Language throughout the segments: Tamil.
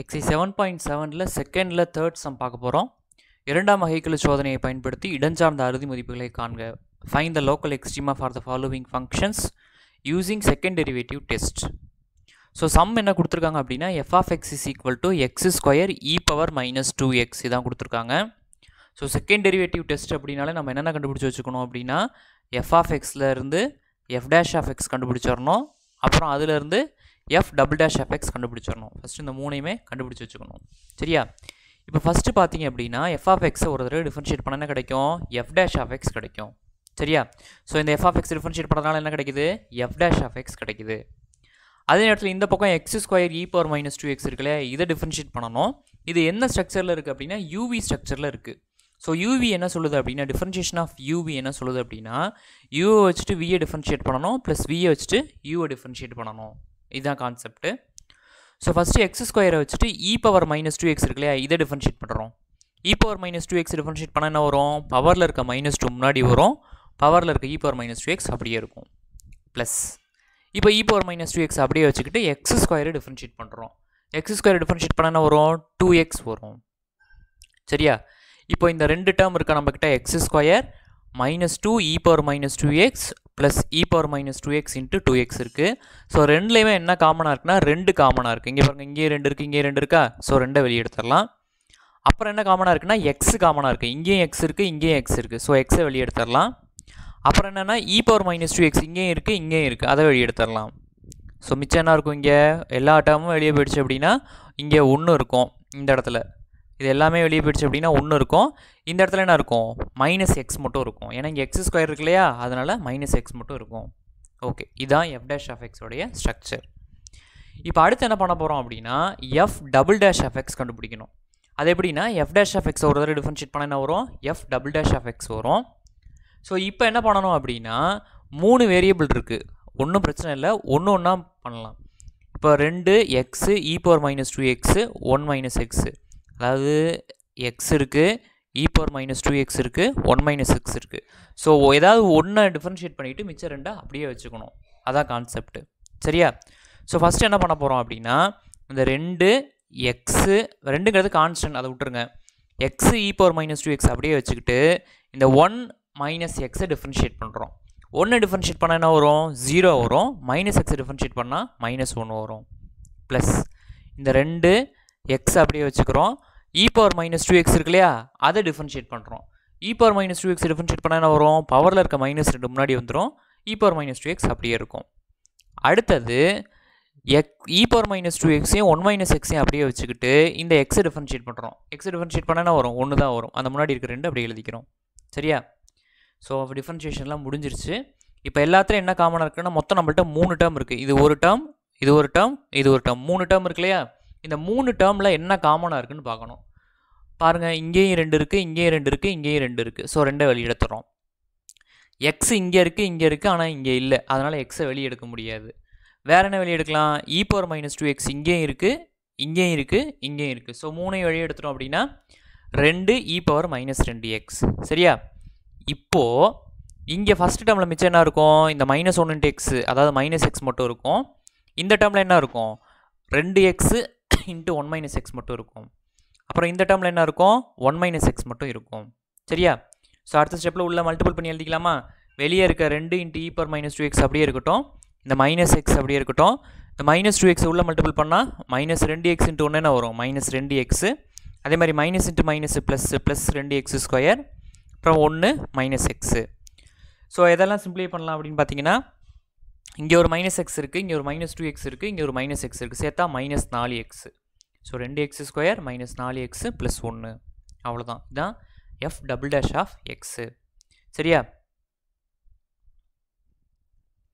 எக்ஸி செவன் பாயிண்ட் செவனில் செகண்டில் தேர்ட் சம் பார்க்க போகிறோம் இரண்டாம் வகைக்கெழு சோதனையை பயன்படுத்தி இடஞ்சார்ந்த அறுதி மதிப்புகளை காண்க find the local extrema for the following functions using second derivative test so sum என்ன கொடுத்துருக்காங்க அப்படின்னா f of x is equal to x square e power minus two x இதான் கொடுத்துருக்காங்க ஸோ செகண்ட் டெரிவேட்டிவ் டெஸ்ட் அப்படின்னாலே நம்ம என்னென்ன கண்டுபிடிச்சி வச்சுக்கணும் அப்படின்னா எஃப் ஆஃப் எக்ஸ்லேருந்து எஃப் டேஷ் ஆஃப் எக்ஸ் கண்டுபிடிச்சிடணும் அப்புறம் அதுலேருந்து எஃப் டபுள் டேஷ் எஃப்எக்ஸ் கண்டுபிடிச்சிடணும் ஃபஸ்ட்டு இந்த மூணையுமே கண்டுபிடிச்சி வச்சுக்கணும் சரியா இப்போ ஃபஸ்ட்டு பார்த்தீங்க அப்படின்னா எஃப் ஆஃப் எக்ஸை ஒரு தடவை டிஃபரன்ஷியேட் பண்ண என்ன கிடைக்கும் எஃப் டேஷ் ஆஃப் எக்ஸ் கிடைக்கும் சரியா ஸோ இந்த எஃப் ஆஃப் எக்ஸ் டிஃபரன்ஷியேட் பண்ணுறதுனால என்ன கிடைக்குது எஃப் டேஷ் ஆஃப் எக்ஸ் கிடைக்குது அதே நேரத்தில் இந்த பக்கம் x square e power minus two x இருக்குல்ல இதை டிஃபரன்ஷியேட் பண்ணணும் இது என்ன ஸ்ட்ரக்சரில் இருக்குது அப்படின்னா யூவி ஸ்ட்ரக்சரில் இருக்குது ஸோ யூவி என்ன சொல்லுது அப்படின்னா டிஃபரன்ஷியேஷன் ஆஃப் யூவி என்ன சொல்லுது அப்படின்னா யூவை வச்சுட்டு விஏ டிஃபரன்ஷியேட் பண்ணணும் ப்ளஸ் விஏ வச்சுட்டு யூவை டிஃபரன்ஷியேட் பண்ணணும் இதுதான் கான்செப்ட்டு ஸோ ஃபஸ்ட்டு எக்ஸ் ஸ்கொயரை வச்சுட்டு e e power minus two x இருக்கு இல்லையா இதை டிஃபரன்ஷியேட் பண்ணுறோம் e power minus two x differentiate பண்ண என்ன வரும் பவரில் இருக்க மைனஸ் டூ முன்னாடி வரும் பவரில் இருக்க e power minus two x அப்படியே இருக்கும் ப்ளஸ் இப்போ e power minus two x அப்படியே வச்சுக்கிட்டு எக்ஸ் ஸ்கொயரை டிஃபரன்ஷியேட் பண்ணுறோம் எக்ஸ் ஸ்கொயர் டிஃபரன்ஷியேட் பண்ண என்ன வரும் டூ எக்ஸ் வரும் சரியா இப்போ இந்த ரெண்டு டேர்ம் இருக்க நம்மக்கிட்ட x square minus two e power minus two x plus e power minus two x into two x இருக்குது ஸோ ரெண்டுலேயுமே என்ன காமனாக இருக்குன்னா ரெண்டு காமனாக இருக்குது இங்கே பாருங்கள் இங்கேயே ரெண்டு இருக்குது இங்கேயே ரெண்டு இருக்கா ஸோ ரெண்டை வெளியெடுத்துடலாம் அப்புறம் என்ன காமனாக இருக்குன்னா எக்ஸ் காமனாக இருக்குது இங்கேயும் எக்ஸ் இருக்குது இங்கேயும் எக்ஸ் இருக்குது ஸோ எக்ஸை வெளியே எடுத்துடலாம் அப்புறம் என்னென்னா e power minus two x இங்கேயும் இருக்குது இங்கேயும் இருக்குது e அதை வெளியெடுத்துடலாம் ஸோ மிச்சம் என்ன இருக்கும் இங்கே எல்லா டேர்மும் வெளியே போயிடுச்சு அப்படின்னா இங்கே ஒன்று இருக்கும் இந்த இடத்துல இது எல்லாமே வெளியே போயிடுச்சு அப்படின்னா ஒன்று இருக்கும் இந்த இடத்துல என்ன இருக்கும் மைனஸ் எக்ஸ் மட்டும் இருக்கும் ஏன்னா இங்கே எக்ஸ் ஸ்கொயர் இருக்கு இல்லையா அதனால் மைனஸ் எக்ஸ் மட்டும் இருக்கும் ஓகே இதுதான் எஃப் டேஷ் ஆஃப் எக்ஸோடைய ஸ்ட்ரக்சர் இப்போ அடுத்து என்ன பண்ண போகிறோம் அப்படின்னா f double dash of x கண்டுபிடிக்கணும் அது எப்படின்னா எஃப் டேஷ் ஆஃப் எக்ஸ் ஒரு தடவை டிஃபரன்ஷியேட் பண்ண என்ன வரும் f double dash of x வரும் ஸோ இப்போ என்ன பண்ணணும் அப்படின்னா மூணு வேரியபிள் இருக்குது ஒன்றும் பிரச்சனை இல்லை ஒன்று ஒன்றா பண்ணலாம் இப்போ ரெண்டு x e power minus two x one minus x அதாவது எக்ஸ் இருக்குது e e minus two x இருக்குது ஒன் மைனஸ் எக்ஸ் இருக்குது ஸோ ஏதாவது ஒன்றை டிஃப்ரென்ஷியேட் பண்ணிவிட்டு மிச்சம் ரெண்டாக அப்படியே வச்சுக்கணும் அதான் கான்செப்ட்டு சரியா ஸோ ஃபஸ்ட்டு என்ன பண்ண போகிறோம் அப்படின்னா இந்த ரெண்டு எக்ஸு ரெண்டுங்கிறது கான்ஸ்டன்ட் அதை விட்டுருங்க x e minus two x அப்படியே வச்சுக்கிட்டு இந்த ஒன் மைனஸ் எக்ஸை டிஃப்ரென்ஷியேட் பண்ணுறோம் ஒன்று டிஃப்ரென்ஷியேட் பண்ணால் என்ன வரும் ஜீரோ வரும் மைனஸ் எக்ஸ் டிஃப்ரென்ஷியேட் பண்ணால் மைனஸ் ஒன்று வரும் ப்ளஸ் இந்த ரெண்டு எக்ஸ் அப்படியே வச்சுக்கிறோம் e power minus two x இருக்கு இல்லையா அதை டிஃபரன்ஷியேட் பண்ணுறோம் e power minus two x differentiate பண்ணால் என்ன வரும் பவரில் இருக்க மைனஸ் ரெண்டு முன்னாடி வந்துடும் e power minus two x அப்படியே இருக்கும் அடுத்தது x e power minus two எக்ஸையும் ஒன் மைனஸ் எக்ஸையும் அப்படியே வச்சுக்கிட்டு இந்த எக்ஸை டிஃப்ரென்ஷியேட் பண்ணுறோம் எக்ஸை டிஃப்ரென்ஷியேட் பண்ணால் வரும் ஒன்று தான் வரும் அந்த முன்னாடி இருக்கிற ரெண்டு அப்படியே எழுதிக்கிறோம் சரியா ஸோ டிஃப்ரென்ஷியேஷன்லாம் முடிஞ்சிருச்சு இப்போ எல்லாத்துலையும் என்ன காமனாக இருக்குன்னா மொத்தம் நம்மள்ட்ட மூணு டேர்ம் இருக்குது இது ஒரு டேர்ம் இது ஒரு டேர்ம் இது ஒரு டேர்ம் மூணு டேர்ம் இருக்கு இல்லையா இந்த மூணு டேர்மில் என்ன காமனாக இருக்குதுன்னு பார்க்கணும் பாருங்கள் இங்கேயும் ரெண்டு இருக்குது இங்கேயும் ரெண்டு இருக்குது இங்கேயும் ரெண்டு இருக்குது ஸோ ரெண்டை வெளியெடுத்துறோம் எக்ஸ் இங்கே இருக்குது இங்கே இருக்குது ஆனால் இங்கே இல்லை அதனால் எக்ஸை வெளியெடுக்க முடியாது வேறு என்ன வெளியெடுக்கலாம் e power minus two x இங்கேயும் இருக்குது இங்கேயும் இருக்குது இங்கேயும் இருக்குது ஸோ மூணையும் வெளியெடுத்துறோம் எடுத்துட்டோம் அப்படின்னா ரெண்டு இ பவர் மைனஸ் ரெண்டு எக்ஸ் சரியா இப்போது இங்கே ஃபஸ்ட் டேர்மில் மிச்சம் என்ன இருக்கும் இந்த மைனஸ் ஒன்று எக்ஸு அதாவது மைனஸ் எக்ஸ் மட்டும் இருக்கும் இந்த டேர்மில் என்ன இருக்கும் ரெண்டு x into one minus x மட்டும் இருக்கும் அப்புறம் இந்த டேர்மில் என்ன இருக்கும் ஒன் மைனஸ் எக்ஸ் மட்டும் இருக்கும் சரியா ஸோ அடுத்த ஸ்டெப்பில் உள்ள மல்டிபிள் பண்ணி எழுதிக்கலாமா வெளியே இருக்க ரெண்டு into e power minus two x அப்படியே இருக்கட்டும் இந்த மைனஸ் எக்ஸ் அப்படியே இருக்கட்டும் இந்த மைனஸ் டூ எக்ஸ் உள்ள மல்டிபிள் பண்ணால் மைனஸ் ரெண்டு எக்ஸ் இன்ட்டு ஒன்று என்ன வரும் மைனஸ் ரெண்டு எக்ஸ் அதே மாதிரி minus into minus plus plus ரெண்டு எக்ஸ் ஸ்கொயர் அப்புறம் ஒன்று மைனஸ் எக்ஸு ஸோ எதெல்லாம் சிம்பிளை பண்ணலாம் அப்படின்னு பார்த்தீங்கன்னா இங்கே ஒரு மைனஸ் எக்ஸ் இருக்குது இங்கே ஒரு மைனஸ் டூ எக்ஸ் இருக்குது இங்கே ஒரு மைனஸ் எக்ஸ் இருக்குது சேர்த்தா மைனஸ் நாலு எக்ஸ் ஸோ ரெண்டு எக்ஸ் ஸ்கொயர் மைனஸ் நாலு எக்ஸ் ப்ளஸ் ஒன்று அவ்வளோதான் இதுதான் f double dash of x சரியா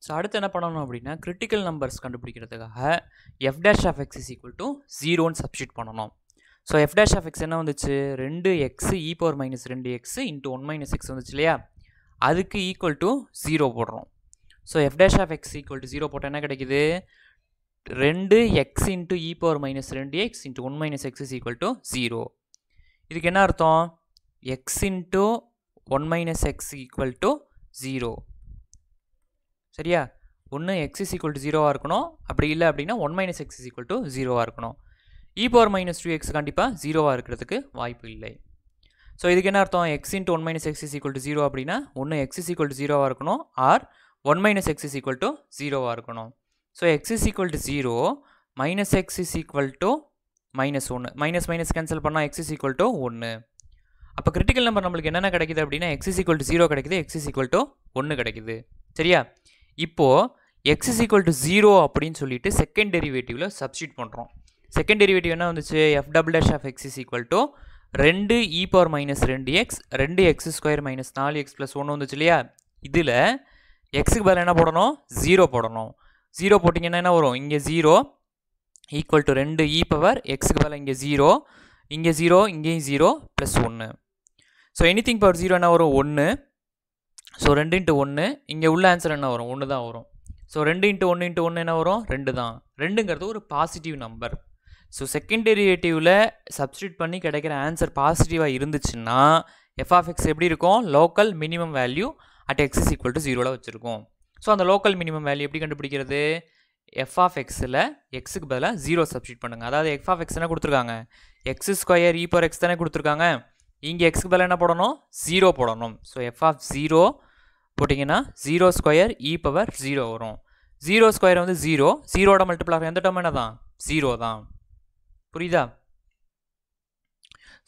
ஸோ அடுத்து என்ன பண்ணணும் அப்படின்னா கிரிட்டிக்கல் நம்பர்ஸ் கண்டுபிடிக்கிறதுக்காக f dash of x is equal to ஜீரோன்னு சப்ஸ்டியூட் பண்ணணும் so f dash of x என்ன வந்துச்சு ரெண்டு எக்ஸ் இ பவர் மைனஸ் ரெண்டு x into one minus x வந்துச்சு இல்லையா அதுக்கு ஈக்குவல் டு ஜீரோ போடுறோம் so f dash of X equal to zero போட்டால் என்ன கிடைக்குது ரெண்டு x into e power minus ரெண்டு x into one minus x is equal to zero இதுக்கு என்ன அர்த்தம் x into one minus x equal to zero சரியா ஒன்று எக்ஸ் இஸ் ஈக்குவல் டு ஜீரோவாக இருக்கணும் அப்படி இல்லை அப்படின்னா one minus x is equal to ஜீரோவாக இருக்கணும் e power minus two x கண்டிப்பாக ஜீரோவாக இருக்கிறதுக்கு வாய்ப்பு இல்லை ஸோ இதுக்கு என்ன அர்த்தம் x into one minus x is equal to zero அப்படின்னா ஒன்று எக்ஸ் இஸ் ஈக்குவல் டு ஜீரோவாக இருக்கணும் or one minus x is equal to ஜீரோவாக இருக்கணும் so x is equal to zero minus x is equal to minus ஒன்று மைனஸ் மைனஸ் கேன்சல் பண்ணால் எக்ஸ் இஸ் ஈக்குவல் டு ஒன்று அப்போ கிரிட்டிக்கல் நம்பர் நம்மளுக்கு என்னென்ன கிடைக்குது அப்படின்னா x is equal to zero கிடைக்குது எக்ஸ் இஸ் ஈக்குவல் டு ஒன்று கிடைக்குது சரியா இப்போது x is equal to zero அப்படின்னு சொல்லிட்டு செகண்ட் டெரிவேட்டிவில் சப்ஸ்டியூட் பண்ணுறோம் செகண்ட் டெரிவேட்டிவ் என்ன வந்துச்சு f double dash of x is equal to ரெண்டு இ பவர் மைனஸ் ரெண்டு எக்ஸ் ரெண்டு எக்ஸ் ஸ்கொயர் மைனஸ் நாலு எக்ஸ் ப்ளஸ் ஒன்று வந்துச்சு இல்லையா இதில் எக்ஸுக்கு பதில் என்ன போடணும் ஜீரோ போடணும் ஜீரோ போட்டிங்கன்னா என்ன வரும் இங்கே ஜீரோ ஈக்குவல் டு ரெண்டு இ e பவர் எக்ஸுக்கு பதில் இங்கே ஜீரோ இங்கே ஜீரோ இங்கேயும் ஜீரோ ப்ளஸ் ஒன்று so anything power zero என்ன வரும் ஒன்று ஸோ ரெண்டு இன்ட்டு ஒன்று இங்கே உள்ள ஆன்சர் என்ன வரும் ஒன்று தான் வரும் ஸோ ரெண்டு இன்ட்டு ஒன்று இன்ட்டு ஒன்று என்ன வரும் ரெண்டு தான் ரெண்டுங்கிறது ஒரு பாசிட்டிவ் நம்பர் ஸோ செகண்ட் டெரிவேட்டிவில் சப்ஸ்டியூட் பண்ணி கிடைக்கிற ஆன்சர் பாசிட்டிவாக இருந்துச்சுன்னா எஃப்ஆஃப்எக்ஸ் எப்படி இருக்கும் local minimum value at x is equal to ஜீரோவில் வச்சுருக்கோம் ஸோ அந்த லோக்கல் மினிமம் வேல்யூ எப்படி கண்டுபிடிக்கிறது எஃப் ஆஃப் எக்ஸில் எக்ஸுக்கு பதிலாக ஜீரோ சப்ஸ்டியூட் பண்ணுங்கள் அதாவது எஃப் ஆஃப் எக்ஸ் தானே கொடுத்துருக்காங்க x square e power e x தானே கொடுத்துருக்காங்க இங்கே எக்ஸ்க்கு பதிலாக என்ன போடணும் ஜீரோ போடணும் ஸோ எஃப் ஆஃப் ஜீரோ போட்டிங்கன்னா zero square e power zero வரும் ஜீரோ ஸ்கொயர் வந்து ஜீரோ ஜீரோட மல்டிபிளாக எந்த டேர்ம் என்ன தான் ஜீரோ தான் புரியுதா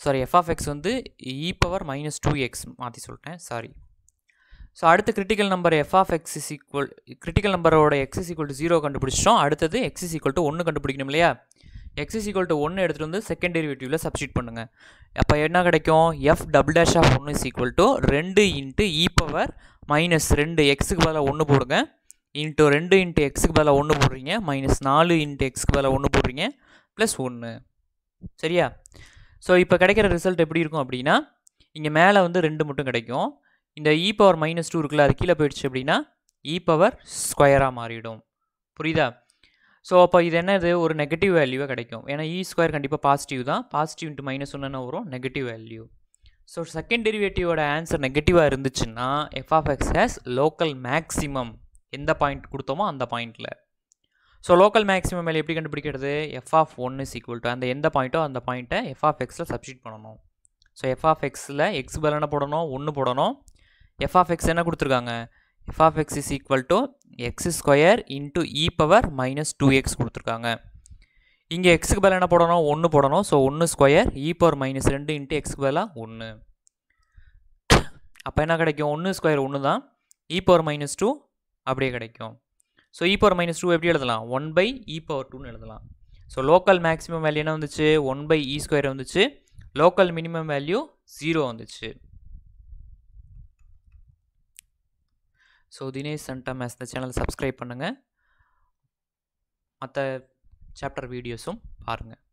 சாரி எஃப் ஆஃப் எக்ஸ் வந்து e power minus two x மாற்றி சொல்லிட்டேன் சாரி ஸோ அடுத்து critical number f of x is equal critical நம்பரோட x is equal to zero கண்டுபிடிச்சிட்டோம் அடுத்தது எக்ஸ் இஸ் ஈக்குவல் டு ஒன்று கண்டுபிடிக்கணும் இல்லையா எக்ஸ் இஸ் ஈக்குவல் டு ஒன்று எடுத்துகிட்டு வந்து செகண்ட் டெரிவேட்டிவில் சப்ஸ்டியூட் பண்ணுங்கள் அப்போ என்ன கிடைக்கும் எஃப் டபுள் டேஷ் ஆஃப் ஒன்று இஸ் ஈக்குவல் டு ரெண்டு இன்ட்டு இ பவர் மைனஸ் ரெண்டு எக்ஸுக்கு பதில் ஒன்று போடுங்க இன்ட்டு ரெண்டு இன்ட்டு எக்ஸுக்கு பதில் ஒன்று போடுறீங்க மைனஸ் நாலு இன்ட்டு எக்ஸுக்கு பதில் ஒன்று போடுறீங்க ப்ளஸ் ஒன்று சரியா ஸோ இப்போ கிடைக்கிற ரிசல்ட் எப்படி இருக்கும் அப்படின்னா இங்கே மேலே வந்து ரெண்டு மட்டும் கிடைக்கும் இந்த இ பவர் மைனஸ் டூ இருக்குல்ல அது கீழே போயிடுச்சு அப்படின்னா இ பவர் ஸ்கொயராக மாறிடும் புரியுதா ஸோ அப்போ இது என்ன இது ஒரு நெகட்டிவ் வேல்யூவாக கிடைக்கும் ஏன்னா இ ஸ்கொயர் கண்டிப்பாக பாசிட்டிவ் தான் பாசிட்டிவ் இன்ட்டு மைனஸ் ஒன்றுனா வரும் நெகட்டிவ் வேல்யூ ஸோ செகண்ட் டெரிவேட்டிவோட ஆன்சர் நெகட்டிவாக இருந்துச்சுன்னா எஃப்ஆஃப்எக்ஸ் ஹேஸ் லோக்கல் மேக்ஸிமம் எந்த பாயிண்ட் கொடுத்தோமோ அந்த பாயிண்ட்டில் ஸோ லோக்கல் மேக்ஸிமம் மேலே எப்படி கண்டுபிடிக்கிறது f of one is equal to அந்த எந்த பாயிண்ட்டோ அந்த பாயிண்ட்டை எஃப் ஆஃப் எக்ஸில் சப்ஸ்டியூட் பண்ணணும் ஸோ எஃப் ஆஃப் எக்ஸில் எக்ஸ் பலனை போடணும் ஒன்று போடணும் எஃப் ஆஃப் என்ன கொடுத்துருக்காங்க f is equal to x square into e power minus e two x கொடுத்துருக்காங்க இங்கே எக்ஸுக்கு பதில் என்ன போடணும் ஒன்று போடணும் ஸோ ஒன்று ஸ்கொயர் இ பவர் மைனஸ் ரெண்டு இன்ட்டு எக்ஸ்க்கு பதிலாக ஒன்று அப்போ என்ன கிடைக்கும் ஒன்று ஸ்கொயர் ஒன்று தான் இ பவர் மைனஸ் டூ அப்படியே கிடைக்கும் so e power minus two எப்படி எழுதலாம் ஒன் பை இ பவர் டூன்னு எழுதலாம் ஸோ லோக்கல் மேக்ஸிமம் வேல்யூ என்ன வந்துச்சு ஒன் பை இ ஸ்கொயர் வந்துச்சு லோக்கல் மினிமம் வேல்யூ ஜீரோ வந்துச்சு ஸோ தினேஷ் சன்டம் மேஸ் இந்த சேனலை சப்ஸ்கிரைப் பண்ணுங்கள் மற்ற சாப்டர் வீடியோஸும் பாருங்கள்